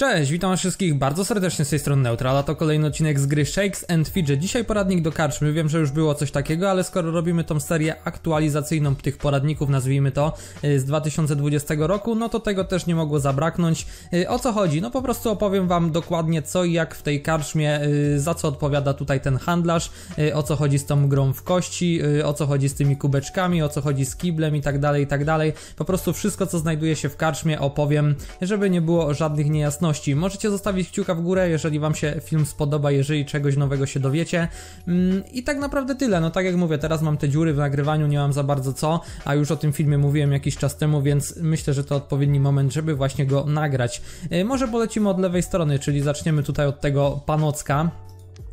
Cześć, witam wszystkich bardzo serdecznie z tej strony Neutral, a to kolejny odcinek z gry Shakes and Fidget. Dzisiaj poradnik do karczmy, wiem, że już było coś takiego, ale skoro robimy tą serię aktualizacyjną tych poradników, nazwijmy to, y, z 2020 roku, no to tego też nie mogło zabraknąć. Y, o co chodzi? No po prostu opowiem wam dokładnie co i jak w tej karczmie, y, za co odpowiada tutaj ten handlarz, o co chodzi z tą grą w kości, o co chodzi z tymi kubeczkami, o co chodzi z kiblem i tak dalej, i tak dalej. Po prostu wszystko, co znajduje się w karczmie opowiem, żeby nie było żadnych niejasności Możecie zostawić kciuka w górę, jeżeli Wam się film spodoba, jeżeli czegoś nowego się dowiecie. Mm, I tak naprawdę tyle. No tak jak mówię, teraz mam te dziury w nagrywaniu, nie mam za bardzo co, a już o tym filmie mówiłem jakiś czas temu, więc myślę, że to odpowiedni moment, żeby właśnie go nagrać. Y, może polecimy od lewej strony, czyli zaczniemy tutaj od tego Panocka.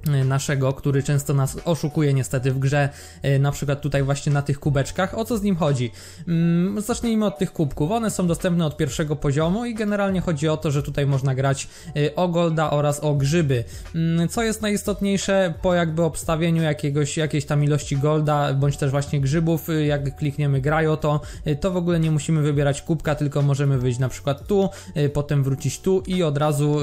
Y, naszego, który często nas oszukuje niestety w grze, y, na przykład tutaj właśnie na tych kubeczkach. O co z nim chodzi? Mm, zacznijmy od tych kubków. One są dostępne od pierwszego poziomu i generalnie chodzi o to, że tutaj można grać y, o golda oraz o grzyby. Mm, co jest najistotniejsze po jakby obstawieniu jakiegoś, jakiejś tam ilości golda, bądź też właśnie grzybów, jak klikniemy graj o to, to w ogóle nie musimy wybierać kubka, tylko możemy wyjść na przykład tu, potem wrócić tu i od razu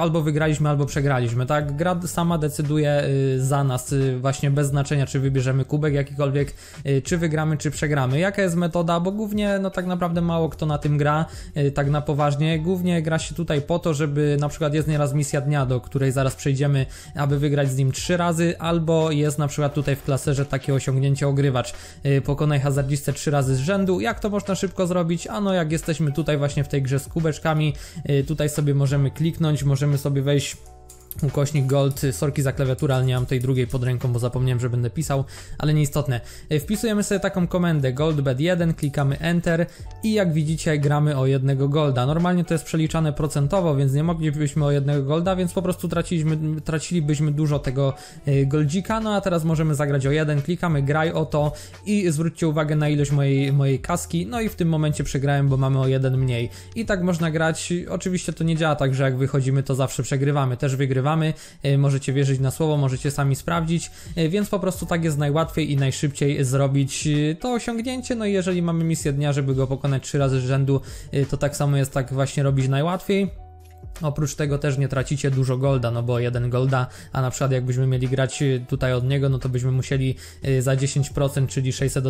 albo wygraliśmy, albo przegraliśmy, tak? Gra sama sama decyduje y, za nas, y, właśnie bez znaczenia, czy wybierzemy kubek jakikolwiek, y, czy wygramy, czy przegramy. Jaka jest metoda? Bo głównie, no tak naprawdę mało kto na tym gra, tak na poważnie. Głównie gra się tutaj po to, żeby na przykład jest nieraz misja dnia, do której zaraz przejdziemy, aby wygrać z nim trzy razy, albo jest na przykład tutaj w klaserze takie osiągnięcie ogrywacz. Pokonaj hazardzistę trzy razy z rzędu. Jak to można szybko zrobić? Ano, jak jesteśmy tutaj właśnie w tej grze z kubeczkami, tutaj sobie możemy kliknąć, możemy sobie wejść Ukośnik Gold, sorki za klawiaturę, ale nie mam tej drugiej pod ręką, bo zapomniałem, że będę pisał, ale nieistotne. E, wpisujemy sobie taką komendę goldbed1, klikamy enter i jak widzicie gramy o jednego golda. Normalnie to jest przeliczane procentowo, więc nie moglibyśmy o jednego golda, więc po prostu traciliśmy, tracilibyśmy dużo tego e, goldzika, no a teraz możemy zagrać o jeden, klikamy graj o to i zwróćcie uwagę na ilość mojej, mojej kaski, no i w tym momencie przegrałem, bo mamy o jeden mniej. I tak można grać, oczywiście to nie działa tak, że jak wychodzimy to zawsze przegrywamy, też wygrywamy nagrywamy. E, możecie wierzyć na słowo, możecie sami sprawdzić, e, więc po prostu tak jest najłatwiej i najszybciej zrobić e, to osiągnięcie. No i jeżeli mamy misję dnia, żeby go pokonać trzy razy z rzędu, to tak samo jest tak właśnie robić najłatwiej. Oprócz tego też nie tracicie dużo golda, no bo jeden golda, a na przykład jakbyśmy mieli grać y, tutaj od niego, no to byśmy musieli y, za 10%, czyli 600,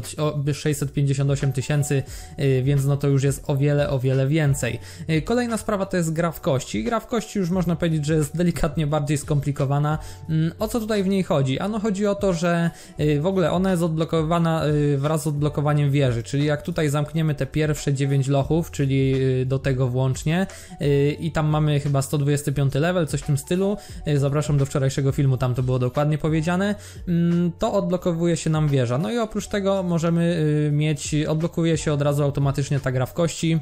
658 tysięcy, y, więc no to już jest o wiele, o wiele więcej. Kolejna sprawa to jest gra w kości. Gra w kości już można powiedzieć, że jest delikatnie bardziej skomplikowana. Mm, o co tutaj w niej chodzi? Ano chodzi o to, że w ogóle ona jest odblokowana wraz z odblokowaniem wieży, czyli jak tutaj zamkniemy te pierwsze 9 lochów, czyli do tego włącznie i tam mamy chyba 125 level, coś w tym stylu, e, zapraszam do wczorajszego filmu, tam to było dokładnie powiedziane, mm, to odblokowuje się nam wieża. No i oprócz tego możemy y, mieć, odblokuje się od razu automatycznie ta gra w kości,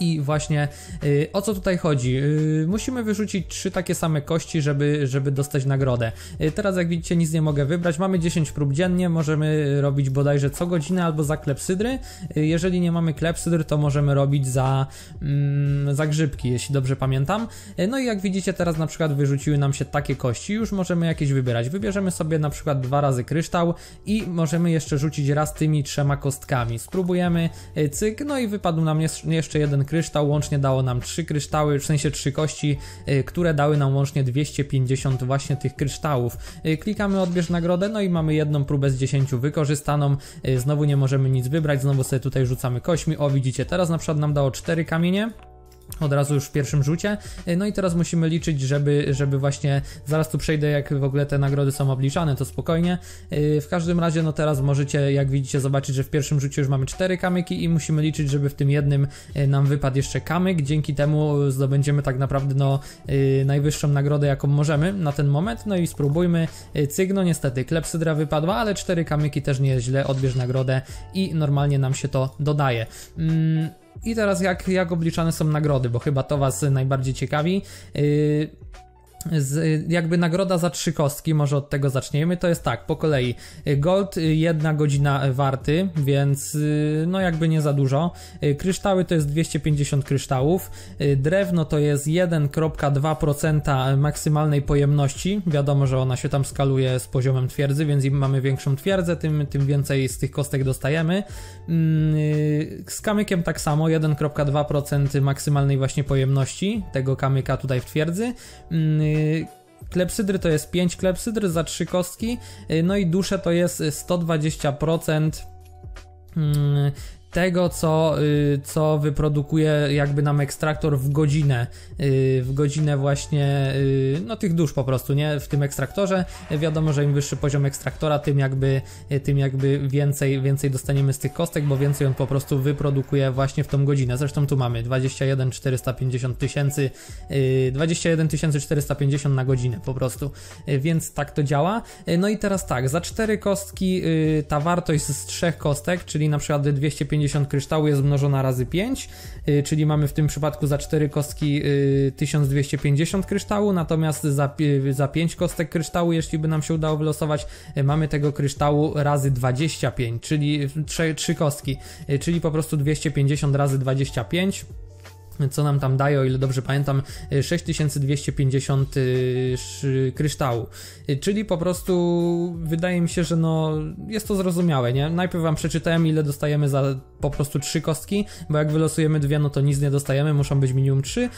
i właśnie yy, o co tutaj chodzi? Yy, musimy wyrzucić trzy takie same kości, żeby, żeby dostać nagrodę. Yy, teraz jak widzicie nic nie mogę wybrać, mamy 10 prób dziennie, możemy robić bodajże co godzinę albo za klepsydry. Y, jeżeli nie mamy klepsydr, to możemy robić za, mm, za grzybki, jeśli dobrze pamiętam. Y, no i jak widzicie teraz na przykład wyrzuciły nam się takie kości, już możemy jakieś wybierać. Wybierzemy sobie na przykład dwa razy kryształ i możemy jeszcze rzucić raz tymi trzema kostkami. Spróbujemy y, cyk, no i wypadł nam jeszcze jeden kryształ łącznie dało nam 3 kryształy, w sensie 3 kości, y, które dały nam łącznie 250 właśnie tych kryształów. Y, klikamy odbierz nagrodę, no i mamy jedną próbę z 10 wykorzystaną, y, znowu nie możemy nic wybrać, znowu sobie tutaj rzucamy kośćmi, o widzicie, teraz na przykład nam dało 4 kamienie, od razu już w pierwszym rzucie. E, no i teraz musimy liczyć, żeby, żeby właśnie zaraz tu przejdę, jak w ogóle te nagrody są obliczane, to spokojnie. E, w każdym razie, no teraz możecie, jak widzicie, zobaczyć, że w pierwszym rzucie już mamy cztery kamyki i musimy liczyć, żeby w tym jednym e, nam wypadł jeszcze kamyk. Dzięki temu zdobędziemy tak naprawdę no, najwyższą nagrodę, jaką możemy na ten moment. No i spróbujmy. Cygno, niestety, klepsydra wypadła, ale cztery kamyki też nie jest źle, odbierz nagrodę i normalnie nam się to dodaje. Mm. I teraz jak, jak obliczane są nagrody, bo chyba to Was najbardziej ciekawi. Yy, z, jakby nagroda za trzy kostki, może od tego zaczniemy, to jest tak, po kolei gold y, jedna godzina warty, więc y, no jakby nie za dużo, y, kryształy to jest 250 kryształów, drewno to jest 1.2% maksymalnej pojemności, wiadomo, że ona się tam skaluje z poziomem twierdzy, więc im mamy większą twierdzę, tym, tym więcej z tych kostek dostajemy. Mm, z kamykiem tak samo, 1.2% maksymalnej właśnie pojemności tego kamyka tutaj w twierdzy mm, Y, klepsydry to jest 5 klepsydr za 3 kostki, y, no i dusze to jest 120% tego, co, y, co wyprodukuje jakby nam ekstraktor w godzinę, y, w godzinę właśnie, y, no tych dusz po prostu, nie, w tym ekstraktorze. Wiadomo, że im wyższy poziom ekstraktora, tym jakby, tym jakby więcej, więcej dostaniemy z tych kostek, bo więcej on po prostu wyprodukuje właśnie w tą godzinę. Zresztą tu mamy 21 450 tysięcy, 21 450 na godzinę po prostu, więc tak to działa. No i teraz tak, za cztery kostki ta wartość z trzech kostek, czyli na przykład 250 150 kryształu jest mnożona razy 5, y, czyli mamy w tym przypadku za 4 kostki 1250 y, kryształu, natomiast za, za 5 kostek kryształu, jeśli by nam się udało wylosować, y, mamy tego kryształu razy 25, czyli 3, 3 kostki, czyli po prostu 250 razy 25 co nam tam daje, o ile dobrze pamiętam, 6250 y, y, kryształu. Y, czyli po prostu wydaje mi się, że no jest to zrozumiałe, nie? Najpierw wam przeczytałem, ile dostajemy za po prostu 3 kostki, bo jak wylosujemy dwie, no to nic nie dostajemy, muszą być minimum 3.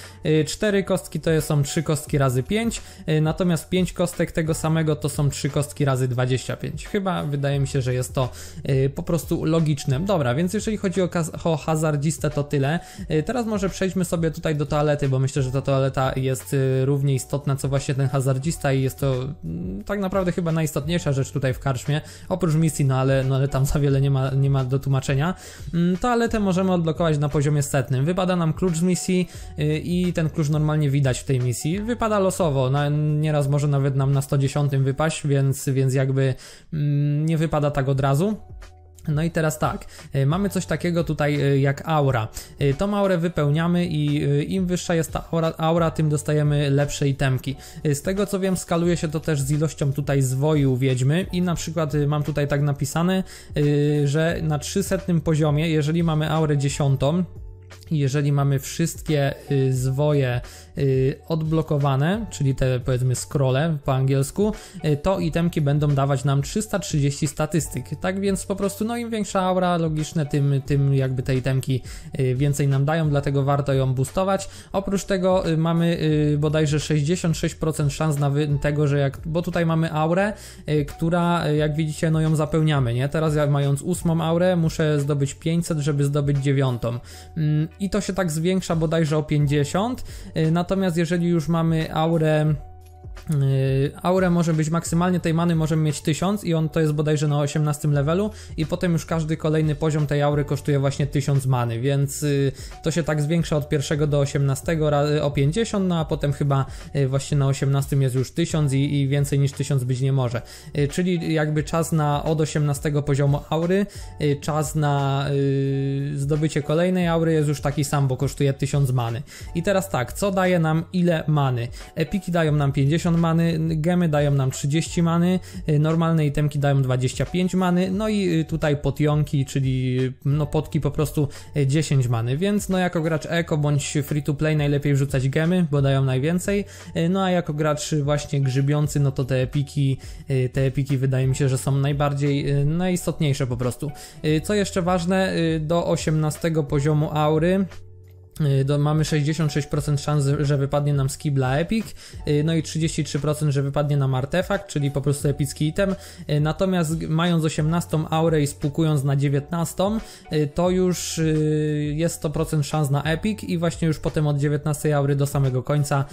4 kostki to są 3 kostki razy 5, natomiast 5 kostek tego samego to są 3 kostki razy 25. Chyba wydaje mi się, że jest to po prostu logiczne. Dobra, więc jeżeli chodzi o, o hazardzistę, to tyle. Teraz może przejść przejdźmy sobie tutaj do toalety, bo myślę, że ta toaleta jest y, równie istotna, co właśnie ten hazardzista i jest to mm, tak naprawdę chyba najistotniejsza rzecz tutaj w karczmie, oprócz misji, no ale, no ale tam za wiele nie ma, nie ma do tłumaczenia. Mm, toaletę możemy odblokować na poziomie setnym. Wypada nam klucz z misji y, i ten klucz normalnie widać w tej misji. Wypada losowo, na, nieraz może nawet nam na 110 wypaść, więc, więc jakby mm, nie wypada tak od razu. No i teraz tak, y, mamy coś takiego tutaj y, jak aura. Y, tą aurę wypełniamy i im wyższa jest ta aura, aura, tym dostajemy lepsze itemki. Z tego co wiem skaluje się to też z ilością tutaj zwoju wiedźmy i na przykład mam tutaj tak napisane, że na 300 poziomie, jeżeli mamy aurę dziesiątą, jeżeli mamy wszystkie y, zwoje y, odblokowane, czyli te powiedzmy scrolle po angielsku, y, to itemki będą dawać nam 330 statystyk. Tak więc po prostu no im większa aura logiczne, tym, tym jakby te itemki więcej nam dają, dlatego warto ją boostować. Oprócz tego mamy bodajże 66% szans na tego, że jak, bo tutaj mamy aurę, która jak widzicie no ją zapełniamy, nie? Teraz ja mając ósmą aurę muszę zdobyć 500, żeby zdobyć dziewiątą mm, i to się tak zwiększa bodajże o 50. Y, natomiast jeżeli już mamy aurę Y, aurę może być maksymalnie tej many możemy mieć 1000 i on to jest bodajże na 18 levelu i potem już każdy kolejny poziom tej aury kosztuje właśnie 1000 many, więc y, to się tak zwiększa od 1 do 18 y, o 50, no a potem chyba właśnie na 18 jest już 1000 i, i więcej niż 1000 być nie może. Czyli jakby czas na od 18 poziomu aury, czas na zdobycie kolejnej aury jest już taki sam, bo kosztuje 1000 many. I teraz tak, co daje nam ile many? Epiki dają nam 50 many, gemy dają nam 30 many, y, normalne itemki dają 25 many, no i y, tutaj potionki, czyli y, no potki po prostu 10 many, więc no jako gracz eko bądź free to play najlepiej wrzucać gemy, bo dają najwięcej, no a jako gracz właśnie grzybiący, no to te epiki, te epiki wydaje mi się, że są najbardziej, najistotniejsze po prostu. Co jeszcze ważne, do 18 poziomu aury Y, do, mamy 66% szans, że wypadnie nam skip dla Epic, y, no i 33%, że wypadnie nam artefakt, czyli po prostu epicki item. Y, natomiast mając 18 aurę i spukując na 19, to już jest 100% szans na Epic i właśnie już potem od 19 aury do samego końca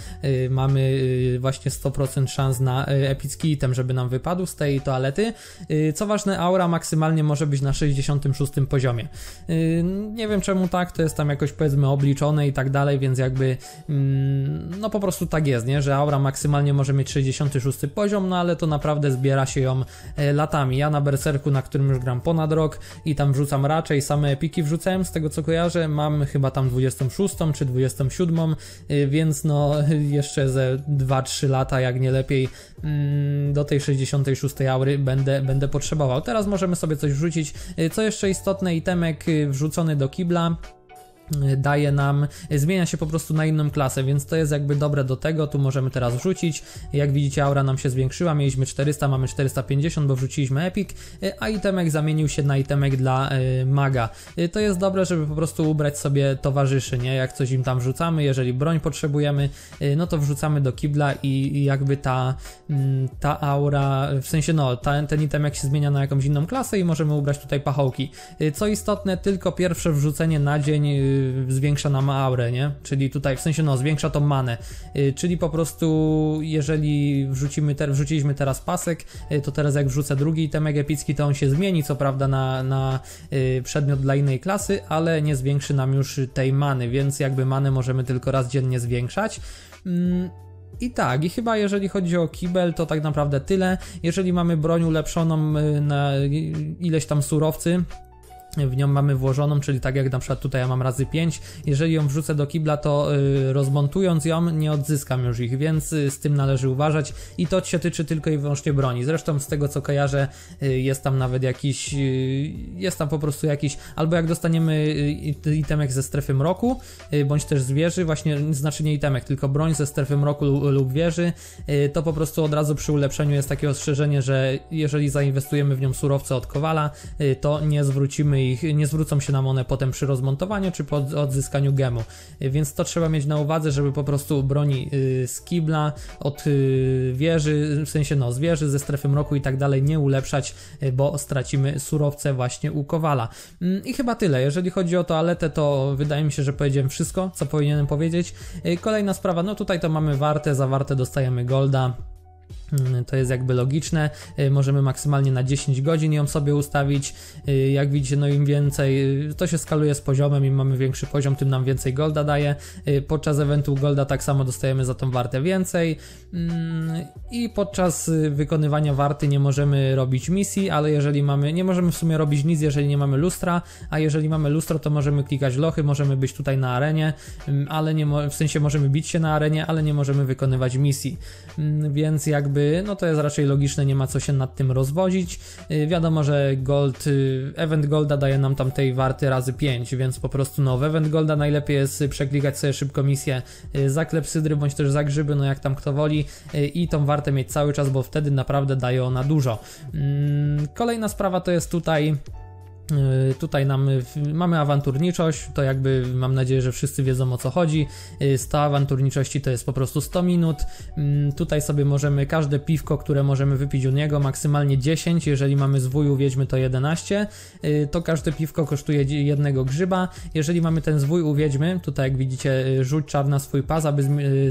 mamy właśnie 100% szans na epicki item, żeby nam wypadł z tej toalety. Co ważne, aura maksymalnie może być na 66 poziomie. Nie wiem czemu tak, to jest tam jakoś powiedzmy oblicz i tak dalej, więc jakby mm, no po prostu tak jest, nie? Że aura maksymalnie może mieć 66 poziom, no ale to naprawdę zbiera się ją e, latami. Ja na Berserku, na którym już gram ponad rok i tam wrzucam raczej same epiki wrzucałem, z tego co kojarzę, mam chyba tam 26 czy 27, e, więc no jeszcze ze 2-3 lata, jak nie lepiej, mm, do tej 66 aury będę, będę potrzebował. Teraz możemy sobie coś wrzucić. E, co jeszcze istotne, itemek wrzucony do kibla daje nam, zmienia się po prostu na inną klasę, więc to jest jakby dobre do tego, tu możemy teraz wrzucić, jak widzicie aura nam się zwiększyła, mieliśmy 400, mamy 450, bo wrzuciliśmy epic, e, a itemek zamienił się na itemek dla e, maga. E, to jest dobre, żeby po prostu ubrać sobie towarzyszy, nie? Jak coś im tam wrzucamy, jeżeli broń potrzebujemy, no to wrzucamy do kibla i jakby ta, mm, ta aura, w sensie no, ten itemek się zmienia na jakąś inną klasę i możemy ubrać tutaj pachołki. Co istotne, tylko pierwsze wrzucenie na dzień Y, zwiększa nam aurę, nie? Czyli tutaj, w sensie no, zwiększa tą manę. Y, czyli po prostu, jeżeli wrzucimy te, wrzuciliśmy teraz pasek, y, to teraz jak wrzucę drugi temek epicki, to on się zmieni, co prawda na, na przedmiot dla innej klasy, ale nie zwiększy nam już tej many, więc jakby manę możemy tylko raz dziennie zwiększać. Mm, I tak, i chyba jeżeli chodzi o kibel, to tak naprawdę tyle. Jeżeli mamy broń ulepszoną na ileś tam surowcy, w nią mamy włożoną, czyli tak jak na przykład tutaj ja mam razy 5, jeżeli ją wrzucę do kibla, to y, rozmontując ją nie odzyskam już ich, więc y, z tym należy uważać i to się tyczy tylko i wyłącznie broni. Zresztą z tego co kojarzę y, jest tam nawet jakiś, jest tam po prostu jakiś, albo jak dostaniemy itemek ze strefy mroku, bądź też z wieży, właśnie, znaczy nie itemek, tylko broń ze strefy mroku lub wieży, to po prostu od razu przy ulepszeniu jest takie ostrzeżenie, że jeżeli zainwestujemy w nią surowce od kowala, to nie zwrócimy ich nie zwrócą się nam one potem przy rozmontowaniu czy po odzyskaniu gemu. Więc to trzeba mieć na uwadze, żeby po prostu broni y, z kibla, od y, wieży, w sensie no z wieży, ze strefy mroku i tak dalej nie ulepszać, y, bo stracimy surowce właśnie u Kowala. Mm, I chyba tyle. Jeżeli chodzi o toaletę, to wydaje mi się, że powiedziałem wszystko, co powinienem powiedzieć. Kolejna sprawa, no tutaj to mamy warte, zawarte dostajemy golda. Mm, to jest jakby logiczne. Y, możemy maksymalnie na 10 godzin ją sobie ustawić. Y, jak widzicie, no im więcej, y, to się skaluje z poziomem, im mamy większy poziom, tym nam więcej golda daje. Podczas eventu golda tak samo dostajemy za tą wartę więcej. Mm, I podczas wykonywania warty nie możemy robić misji, ale jeżeli mamy, nie możemy w sumie robić nic, jeżeli nie mamy lustra, a jeżeli mamy lustro, to możemy klikać lochy, możemy być tutaj na arenie, mm, ale nie, w sensie możemy bić się na arenie, ale nie możemy wykonywać misji. Więc jakby jakby, no to jest raczej logiczne, nie ma co się nad tym rozwodzić. Y, wiadomo, że Gold, y, Event Golda daje nam tamtej warty razy 5, więc po prostu no w Event Golda najlepiej jest przeklikać sobie szybko misję y, za klepsydry bądź też za grzyby, no jak tam kto woli i tą wartę mieć cały czas, bo wtedy naprawdę daje ona dużo. Mm, kolejna sprawa to jest tutaj E, tutaj nam, mamy awanturniczość, to jakby mam nadzieję, że wszyscy wiedzą o co chodzi. 100 e, awanturniczości to jest po prostu 100 minut. Mm, tutaj sobie możemy każde piwko, które możemy wypić u niego, maksymalnie 10. Jeżeli mamy zwój, uwiedźmy to 11. E, to każde piwko kosztuje jednego grzyba. Jeżeli mamy ten zwój, uwiedźmy, tutaj jak widzicie, rzuć czarna swój pas, aby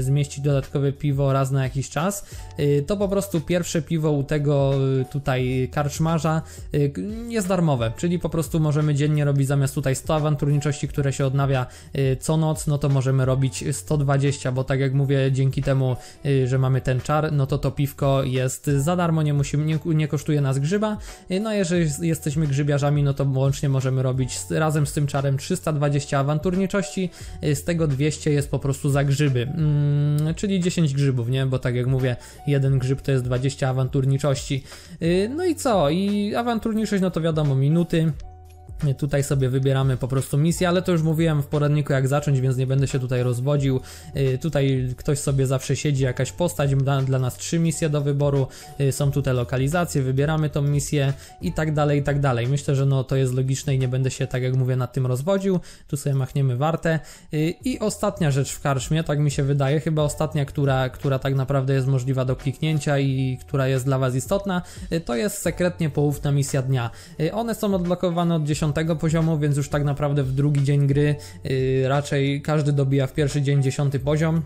zmieścić dodatkowe piwo raz na jakiś czas. To po prostu pierwsze piwo u tego tutaj karczmarza jest darmowe, czyli po po prostu możemy dziennie robić zamiast tutaj 100 awanturniczości, które się odnawia y, co noc, no to możemy robić 120, bo tak jak mówię, dzięki temu, y, że mamy ten czar, no to to piwko jest za darmo, nie, musimy, nie, nie kosztuje nas grzyba. Y, no jeżeli jesteśmy grzybiarzami, no to łącznie możemy robić razem z tym czarem 320 awanturniczości, z tego 200 jest po prostu za grzyby, mm, czyli 10 grzybów, nie? Bo tak jak mówię, jeden grzyb to jest 20 awanturniczości. No i co? I awanturniczość, no to wiadomo, minuty, Tutaj sobie wybieramy po prostu misję, ale to już mówiłem w poradniku jak zacząć, więc nie będę się tutaj rozwodził. Y, tutaj ktoś sobie zawsze siedzi, jakaś postać, dla nas trzy misje do wyboru, y, są tutaj lokalizacje, wybieramy tą misję i tak dalej, i tak dalej. Myślę, że no to jest logiczne i nie będę się, tak jak mówię, nad tym rozwodził. Tu sobie machniemy wartę. Y, I ostatnia rzecz w karczmie, tak mi się wydaje, chyba ostatnia, która, która tak naprawdę jest możliwa do kliknięcia i która jest dla Was istotna, to jest sekretnie poufna misja dnia. One są odblokowane od 10 10 poziomu, więc już tak naprawdę w drugi dzień gry yy, raczej każdy dobija w pierwszy dzień dziesiąty poziom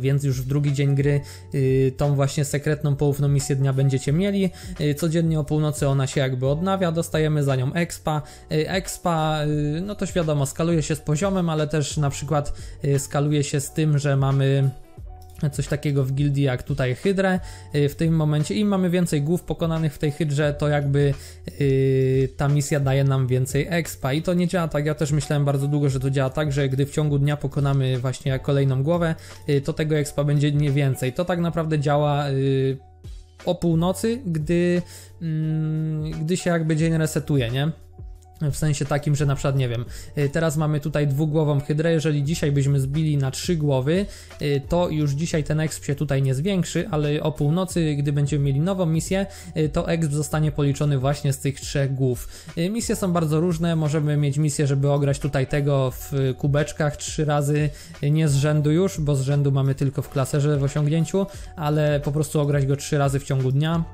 więc już w drugi dzień gry y, tą właśnie sekretną poufną misję dnia będziecie mieli. Y, codziennie o północy ona się jakby odnawia, dostajemy za nią expa. Y, expa, y, no to świadomo, skaluje się z poziomem, ale też na przykład y, skaluje się z tym, że mamy coś takiego w gildii jak tutaj Hydrę y, w tym momencie. Im mamy więcej głów pokonanych w tej Hydrze, to jakby yy, ta misja daje nam więcej expa i to nie działa tak. Ja też myślałem bardzo długo, że to działa tak, że gdy w ciągu dnia pokonamy właśnie kolejną głowę, yy, to tego expa będzie nie więcej. To tak naprawdę działa yy, o północy, gdy, mm, gdy się jakby dzień resetuje, nie? W sensie takim, że na przykład, nie wiem, y, teraz mamy tutaj dwugłową hydrę, jeżeli dzisiaj byśmy zbili na trzy głowy, y, to już dzisiaj ten exp się tutaj nie zwiększy, ale o północy, gdy będziemy mieli nową misję, y, to exp zostanie policzony właśnie z tych trzech głów. Misje są bardzo różne, możemy mieć misję, żeby ograć tutaj tego w kubeczkach trzy razy, nie z rzędu już, bo z rzędu mamy tylko w klaserze w osiągnięciu, ale po prostu ograć go trzy razy w ciągu dnia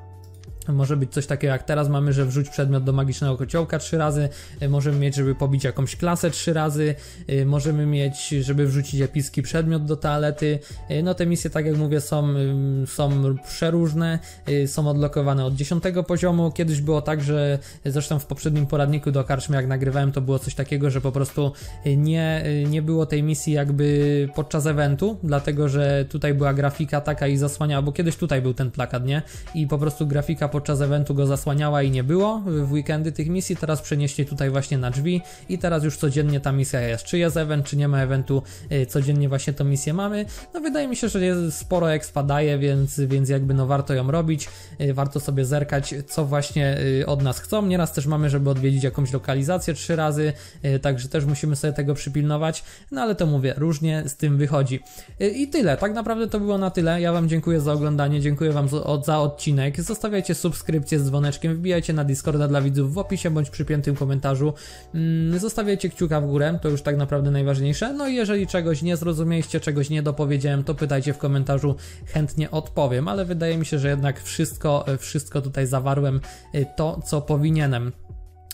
może być coś takiego jak teraz mamy, że wrzuć przedmiot do magicznego kociołka trzy razy, e, możemy mieć, żeby pobić jakąś klasę trzy razy, e, możemy mieć, żeby wrzucić episki przedmiot do toalety. E, no te misje, tak jak mówię, są, mm, są przeróżne, są odlokowane od dziesiątego poziomu. Kiedyś było tak, że zresztą w poprzednim poradniku do karczmy, jak nagrywałem, to było coś takiego, że po prostu nie, nie było tej misji jakby podczas eventu, dlatego że tutaj była grafika taka i zasłaniała, bo kiedyś tutaj był ten plakat, nie? I po prostu grafika podczas eventu go zasłaniała i nie było. W weekendy tych misji teraz przenieśli tutaj właśnie na drzwi i teraz już codziennie ta misja jest. Czy jest event, czy nie ma eventu, y, codziennie właśnie tą misję mamy. No wydaje mi się, że jest sporo expa daje, więc, więc jakby no warto ją robić. Y, warto sobie zerkać, co właśnie y, od nas chcą. Nieraz też mamy, żeby odwiedzić jakąś lokalizację trzy razy, także też musimy sobie tego przypilnować. No ale to mówię, różnie z tym wychodzi. I tyle, tak naprawdę to było na tyle. Ja Wam dziękuję za oglądanie, dziękuję Wam za odcinek. Zostawiajcie sub subskrypcję z dzwoneczkiem, wbijajcie na Discorda dla widzów w opisie bądź przypiętym komentarzu. Mm, zostawiajcie kciuka w górę, to już tak naprawdę najważniejsze. No i jeżeli czegoś nie zrozumieliście, czegoś nie dopowiedziałem, to pytajcie w komentarzu, chętnie odpowiem, ale wydaje mi się, że jednak wszystko, e, wszystko tutaj zawarłem e, to, co powinienem.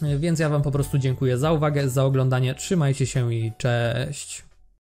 E, więc ja Wam po prostu dziękuję za uwagę, za oglądanie. Trzymajcie się i cześć.